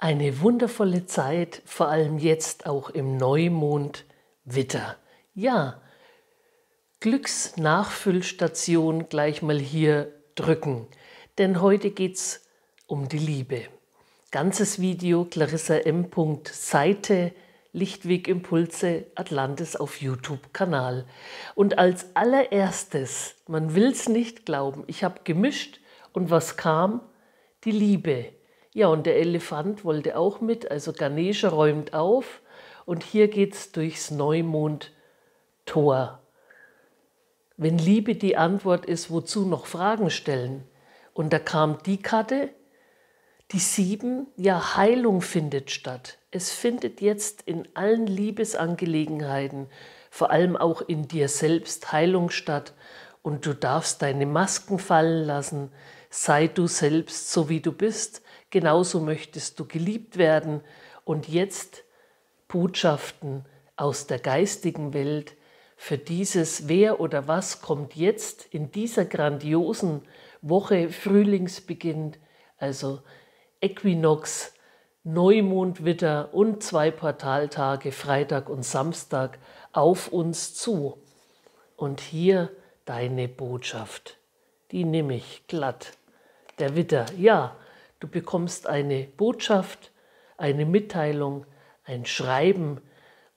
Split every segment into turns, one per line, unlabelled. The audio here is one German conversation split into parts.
Eine wundervolle Zeit, vor allem jetzt auch im Neumond Witter. Ja, Glücksnachfüllstation gleich mal hier drücken, denn heute geht's um die Liebe. Ganzes Video Clarissa M. Seite Lichtwegimpulse Atlantis auf YouTube-Kanal. Und als allererstes, man will es nicht glauben, ich habe gemischt und was kam? Die Liebe. Ja, und der Elefant wollte auch mit, also Ganesha räumt auf und hier geht's durchs Neumond-Tor. Wenn Liebe die Antwort ist, wozu noch Fragen stellen? Und da kam die Karte, die sieben, ja, Heilung findet statt. Es findet jetzt in allen Liebesangelegenheiten, vor allem auch in dir selbst, Heilung statt. Und du darfst deine Masken fallen lassen, Sei du selbst so wie du bist, genauso möchtest du geliebt werden. Und jetzt Botschaften aus der geistigen Welt für dieses Wer oder was kommt jetzt in dieser grandiosen Woche Frühlingsbeginn, also Äquinox, Witter und zwei Portaltage, Freitag und Samstag, auf uns zu. Und hier deine Botschaft die nehme ich glatt. Der Witter, ja, du bekommst eine Botschaft, eine Mitteilung, ein Schreiben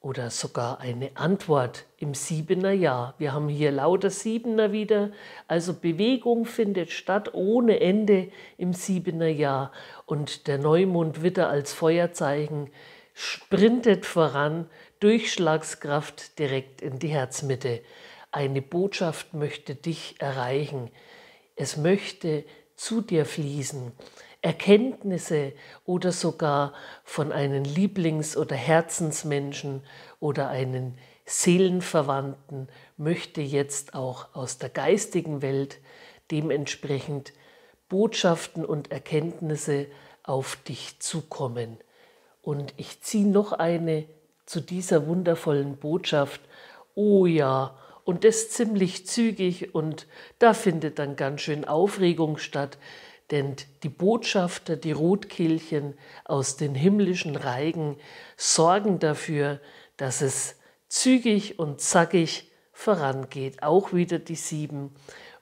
oder sogar eine Antwort im siebener Jahr. Wir haben hier lauter Siebener wieder, also Bewegung findet statt ohne Ende im siebener Jahr und der Neumond Witter als Feuerzeichen sprintet voran, Durchschlagskraft direkt in die Herzmitte. Eine Botschaft möchte dich erreichen. Es möchte zu dir fließen. Erkenntnisse oder sogar von einem Lieblings- oder Herzensmenschen oder einem Seelenverwandten möchte jetzt auch aus der geistigen Welt dementsprechend Botschaften und Erkenntnisse auf dich zukommen. Und ich ziehe noch eine zu dieser wundervollen Botschaft. Oh ja, und das ziemlich zügig und da findet dann ganz schön Aufregung statt, denn die Botschafter, die Rotkehlchen aus den himmlischen Reigen sorgen dafür, dass es zügig und zackig vorangeht. Auch wieder die sieben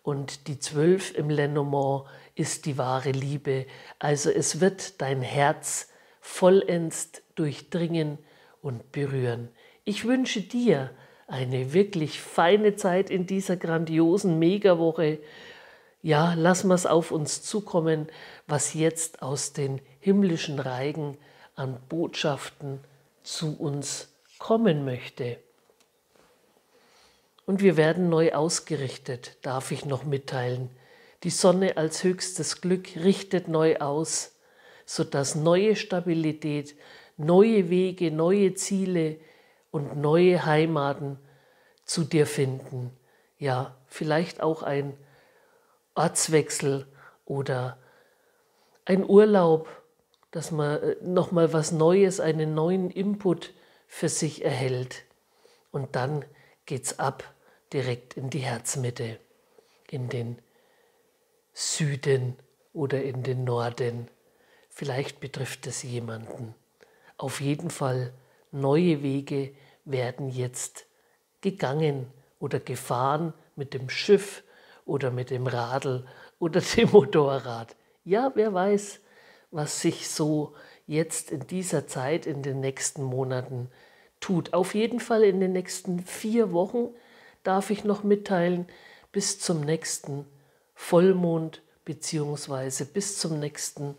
und die zwölf im Lenormand ist die wahre Liebe. Also es wird dein Herz vollends durchdringen und berühren. Ich wünsche dir, eine wirklich feine Zeit in dieser grandiosen Megawoche. Ja, lass mal auf uns zukommen, was jetzt aus den himmlischen Reigen an Botschaften zu uns kommen möchte. Und wir werden neu ausgerichtet, darf ich noch mitteilen. Die Sonne als höchstes Glück richtet neu aus, sodass neue Stabilität, neue Wege, neue Ziele, und neue Heimaten zu dir finden. Ja, vielleicht auch ein Ortswechsel oder ein Urlaub, dass man äh, nochmal was Neues, einen neuen Input für sich erhält. Und dann geht's ab direkt in die Herzmitte, in den Süden oder in den Norden. Vielleicht betrifft es jemanden. Auf jeden Fall neue Wege werden jetzt gegangen oder gefahren mit dem Schiff oder mit dem Radl oder dem Motorrad. Ja, wer weiß, was sich so jetzt in dieser Zeit, in den nächsten Monaten tut. Auf jeden Fall in den nächsten vier Wochen darf ich noch mitteilen, bis zum nächsten Vollmond beziehungsweise bis zum nächsten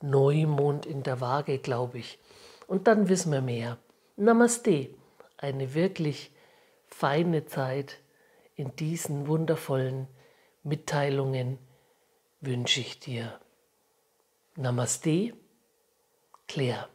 Neumond in der Waage, glaube ich. Und dann wissen wir mehr. Namaste, eine wirklich feine Zeit in diesen wundervollen Mitteilungen wünsche ich dir. Namaste, Claire.